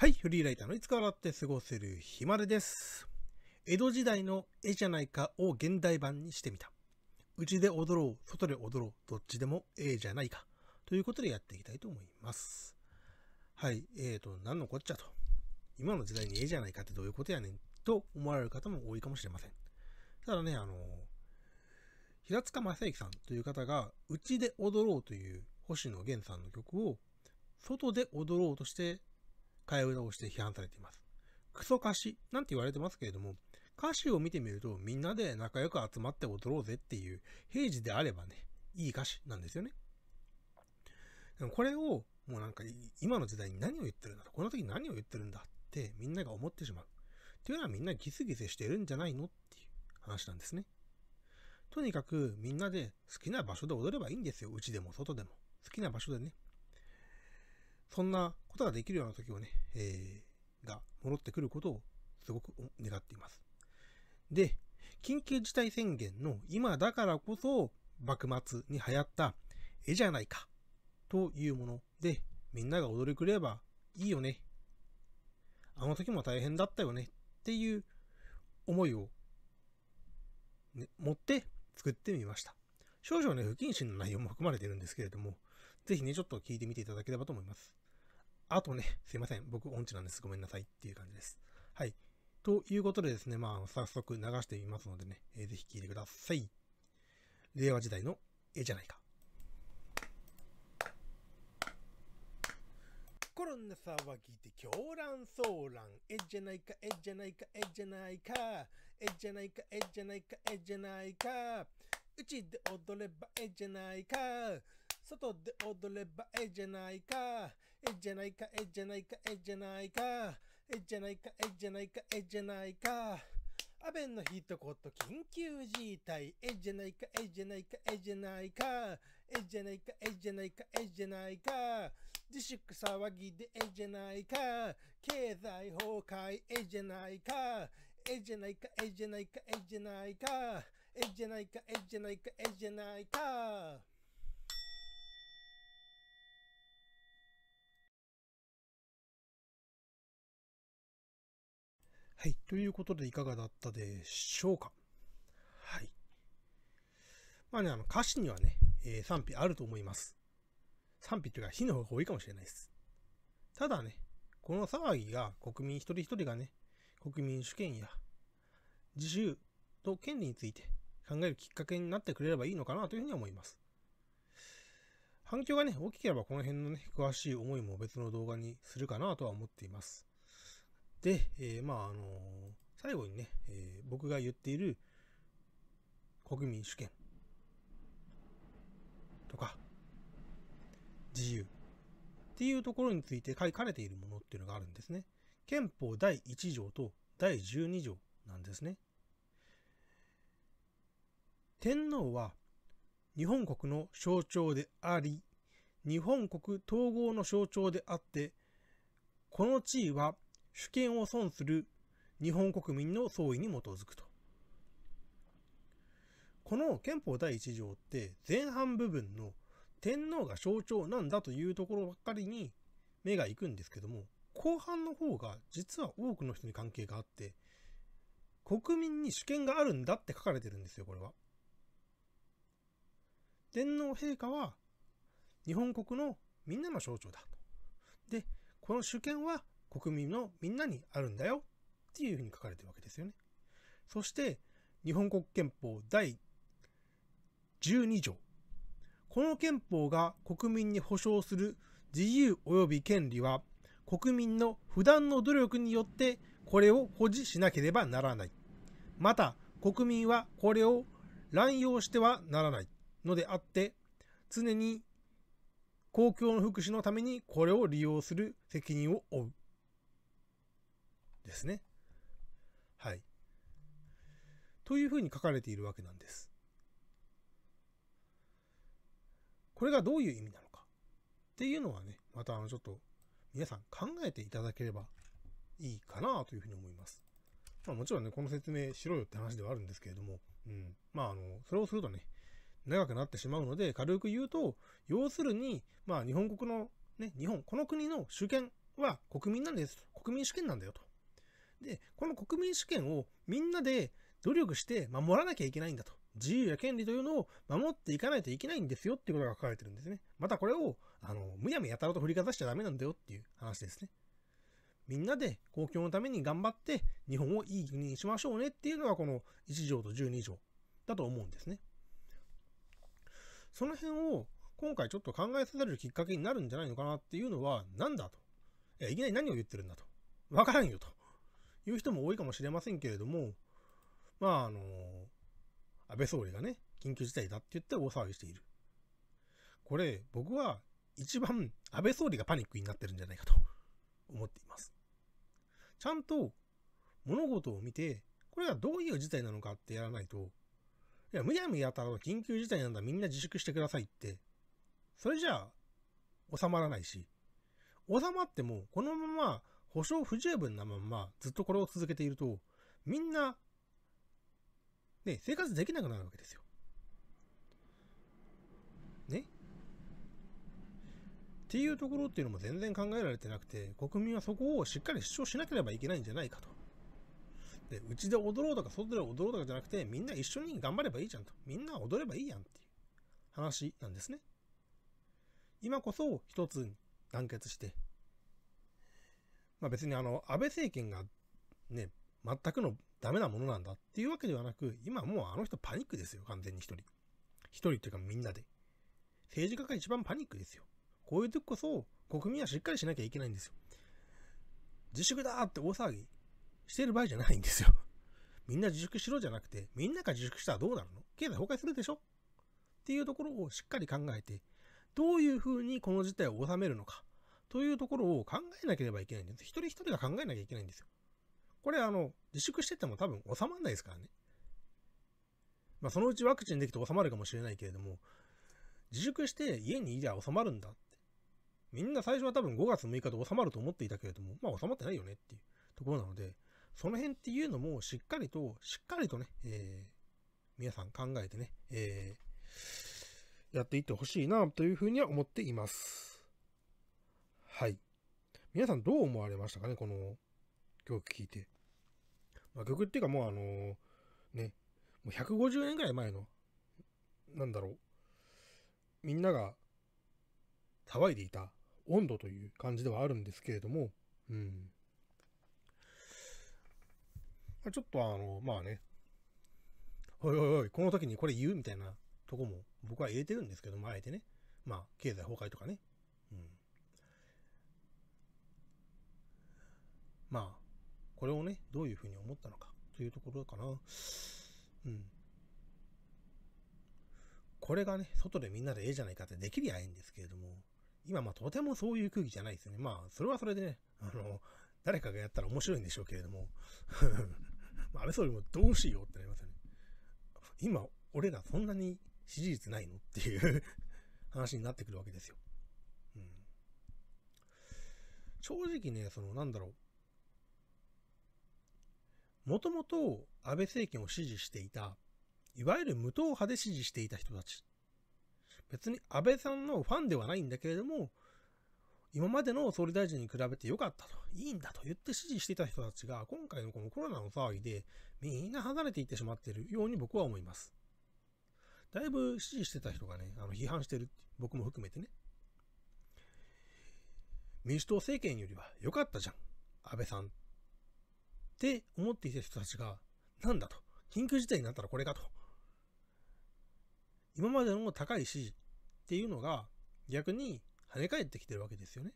はい、フリーライターのいつか笑って過ごせるひまれです。江戸時代の絵じゃないかを現代版にしてみた。うちで踊ろう、外で踊ろう、どっちでも絵じゃないか。ということでやっていきたいと思います。はい、えーと、何のこっちゃと。今の時代に絵じゃないかってどういうことやねんと思われる方も多いかもしれません。ただね、あの、平塚正幸さんという方が、うちで踊ろうという星野源さんの曲を、外で踊ろうとして替え歌をして批判されています。クソ歌詞なんて言われてますけれども、歌詞を見てみるとみんなで仲良く集まって踊ろうぜっていう平時であればね、いい歌詞なんですよね。でもこれをもうなんか今の時代に何を言ってるんだこの時何を言ってるんだってみんなが思ってしまう。っていうのはみんなギスギスしてるんじゃないのっていう話なんですね。とにかくみんなで好きな場所で踊ればいいんですよ。うちでも外でも。好きな場所でね。そんなことができるような時をね、えー、が戻ってくることをすごく願っています。で、緊急事態宣言の今だからこそ幕末に流行った絵じゃないかというものでみんなが踊りくればいいよね。あの時も大変だったよねっていう思いを、ね、持って作ってみました。少々ね、不謹慎の内容も含まれているんですけれども、ぜひね、ちょっと聞いてみていただければと思います。あとね、すいません。僕、音痴なんです。ごめんなさい。っていう感じです。はい。ということでですね、まあ、早速流してみますのでね、えー、ぜひ聴いてください。令和時代の絵じゃないか。コロナ騒ぎで狂乱騒乱。えじゃないか、えじゃないか、えじゃないか。えじゃないか、えじゃないか、えじゃないか。うちで踊ればえじゃないか。外で踊ればえじゃないか。えじゃないか、えじゃないか、えじゃないか、えじゃないか、えじゃないか、えじゃないか。アベンの一言、緊急事態。えじゃないか、えじゃないか、えじゃないか。えじゃないか、えじゃないか、えじゃないか。自粛騒ぎでえじゃないか。経済崩壊、えじゃないか。えじゃないか、えじゃないか、えじゃないか。えじゃないか、えじゃないか、えじゃないか。はい。ということで、いかがだったでしょうかはい。まあね、あの、歌詞にはね、えー、賛否あると思います。賛否というか、非の方が多いかもしれないです。ただね、この騒ぎが国民一人一人がね、国民主権や自由と権利について考えるきっかけになってくれればいいのかなというふうに思います。反響がね、大きければこの辺のね、詳しい思いも別の動画にするかなとは思っています。で、えー、まあ、あのー、最後にね、えー、僕が言っている国民主権とか、自由っていうところについて書かれているものっていうのがあるんですね。憲法第1条と第12条なんですね。天皇は日本国の象徴であり、日本国統合の象徴であって、この地位は主権を損する日本国民の総意に基づくと。この憲法第1条って前半部分の天皇が象徴なんだというところばっかりに目が行くんですけども、後半の方が実は多くの人に関係があって、国民に主権があるんだって書かれてるんですよ、これは。天皇陛下は日本国のみんなの象徴だと。で、この主権は国民のみんなにあるんだよっていうふうに書かれてるわけですよね。そして、日本国憲法第12条。この憲法が国民に保障する自由及び権利は、国民の不断の努力によってこれを保持しなければならない。また、国民はこれを乱用してはならないのであって、常に公共の福祉のためにこれを利用する責任を負う。ですね。はい。というふうに書かれているわけなんです。これがどういう意味なのかっていうのはね、またあのちょっと皆さん考えていただければいいかなというふうに思います。まあもちろんね、この説明しろよって話ではあるんですけれども、うん。まああの、それをするとね、長くなってしまうので、軽く言うと、要するに、まあ日本国の、ね、日本、この国の主権は国民なんです。国民主権なんだよと。で、この国民主権をみんなで努力して守らなきゃいけないんだと。自由や権利というのを守っていかないといけないんですよっていうことが書かれてるんですね。またこれを、あの、むやみやたらと振りかざしちゃダメなんだよっていう話ですね。みんなで公共のために頑張って日本をいい国にしましょうねっていうのがこの1条と12条だと思うんですね。その辺を今回ちょっと考えさせるきっかけになるんじゃないのかなっていうのは、何だと。いきなり何を言ってるんだと。わからんよと。いう人も多いかもしれませんけれども、まあ、あの、安倍総理がね、緊急事態だって言って大騒ぎしている。これ、僕は一番安倍総理がパニックになってるんじゃないかと思っています。ちゃんと物事を見て、これがどういう事態なのかってやらないと、いや、むやむやたら緊急事態なんだ、みんな自粛してくださいって、それじゃあ、収まらないし、収まっても、このまま保証不十分なまんまずっとこれを続けていると、みんな、ね、生活できなくなるわけですよ。ねっていうところっていうのも全然考えられてなくて、国民はそこをしっかり主張しなければいけないんじゃないかと。で、うちで踊ろうとか外で踊ろうとかじゃなくて、みんな一緒に頑張ればいいじゃんと。みんな踊ればいいやんっていう話なんですね。今こそ一つ団結して、まあ、別にあの、安倍政権がね、全くのダメなものなんだっていうわけではなく、今もうあの人パニックですよ、完全に一人。一人っていうかみんなで。政治家が一番パニックですよ。こういう時こそ国民はしっかりしなきゃいけないんですよ。自粛だーって大騒ぎしてる場合じゃないんですよ。みんな自粛しろじゃなくて、みんなが自粛したらどうなるの経済崩壊するでしょっていうところをしっかり考えて、どういうふうにこの事態を収めるのか。というところを考えなければいけないんです。一人一人が考えなきゃいけないんですよ。これあの、自粛してても多分収まらないですからね。まあそのうちワクチンできて収まるかもしれないけれども、自粛して家にいりゃ収まるんだって。みんな最初は多分5月6日で収まると思っていたけれども、まあ収まってないよねっていうところなので、その辺っていうのもしっかりと、しっかりとね、えー、皆さん考えてね、えー、やっていってほしいなというふうには思っています。はい。皆さんどう思われましたかねこの曲聴いて。まあ、曲っていうかもうあのー、ね、もう150年ぐらい前の、なんだろう。みんなが騒いでいた温度という感じではあるんですけれども、うん。ちょっとあの、まあね、おいおいおい、この時にこれ言うみたいなとこも僕は入れてるんですけども、あえてね。まあ、経済崩壊とかね。まあ、これをね、どういうふうに思ったのかというところかな。うん。これがね、外でみんなでええじゃないかってできりゃえいんですけれども、今まあとてもそういう空気じゃないですよね。まあ、それはそれでね、あの、誰かがやったら面白いんでしょうけれども、まあ、安倍総理もどうしようってなりますよね。今、俺らそんなに支持率ないのっていう 話になってくるわけですよ。うん。正直ね、その、なんだろう。もともと安倍政権を支持していた、いわゆる無党派で支持していた人たち。別に安倍さんのファンではないんだけれども、今までの総理大臣に比べて良かったと、いいんだと言って支持していた人たちが、今回のこのコロナの騒ぎで、みんな離れていってしまっているように僕は思います。だいぶ支持してた人がね、あの批判してる、僕も含めてね。民主党政権よりは良かったじゃん、安倍さん。って思っていた人たちが、なんだと。緊急事態になったらこれかと。今までの高い支持っていうのが逆に跳ね返ってきてるわけですよね。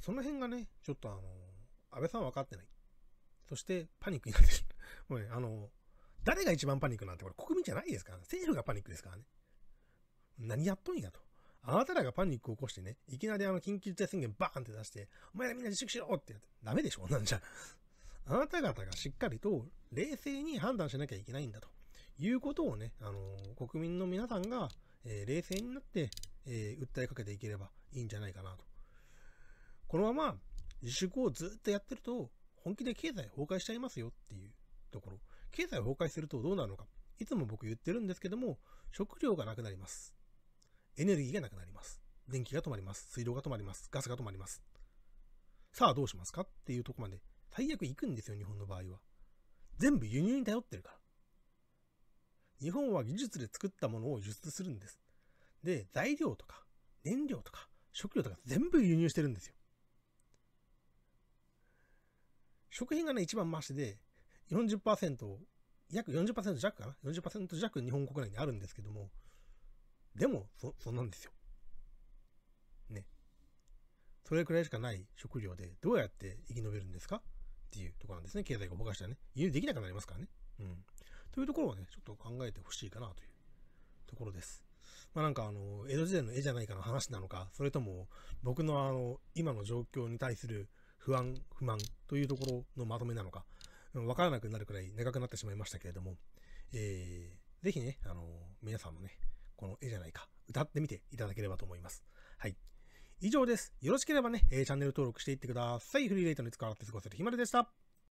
その辺がね、ちょっとあの、安倍さんは分かってない。そしてパニックになってる。もうね、あの、誰が一番パニックなんてこれ国民じゃないですから、ね、政府がパニックですからね。何やっとんやと。あなたらがパニックを起こしてね、いきなりあの緊急事態宣言バーンって出して、お前らみんな自粛しろってやって、ダメでしょなんじゃ。あなた方がしっかりと冷静に判断しなきゃいけないんだと。いうことをね、あのー、国民の皆さんが、えー、冷静になって、えー、訴えかけていければいいんじゃないかなと。このまま自粛をずっとやってると、本気で経済崩壊しちゃいますよっていうところ。経済崩壊するとどうなるのか。いつも僕言ってるんですけども、食料がなくなります。エネルギーがなくなります。電気が止まります。水道が止まります。ガスが止まります。さあどうしますかっていうとこまで最悪行くんですよ、日本の場合は。全部輸入に頼ってるから。日本は技術で作ったものを輸出するんです。で、材料とか、燃料とか、食料とか全部輸入してるんですよ。食品がね、一番マシで40、約40%弱かな ?40% 弱日本国内にあるんですけども、でも、そ、そんなんですよ。ね。それくらいしかない食料で、どうやって生き延びるんですかっていうところなんですね。経済が崩壊したらね。輸入できなくなりますからね。うん。というところをね、ちょっと考えてほしいかなというところです。まあなんかあの、江戸時代の絵じゃないかの話なのか、それとも、僕のあの、今の状況に対する不安、不満というところのまとめなのか、わからなくなるくらい長くなってしまいましたけれども、えー、ぜひね、あの、皆さんもね、この絵じゃないか、歌ってみていただければと思います。はい。以上です。よろしければね、えチャンネル登録していってください。フリーレイトに使わかて過ごせるひまるでした。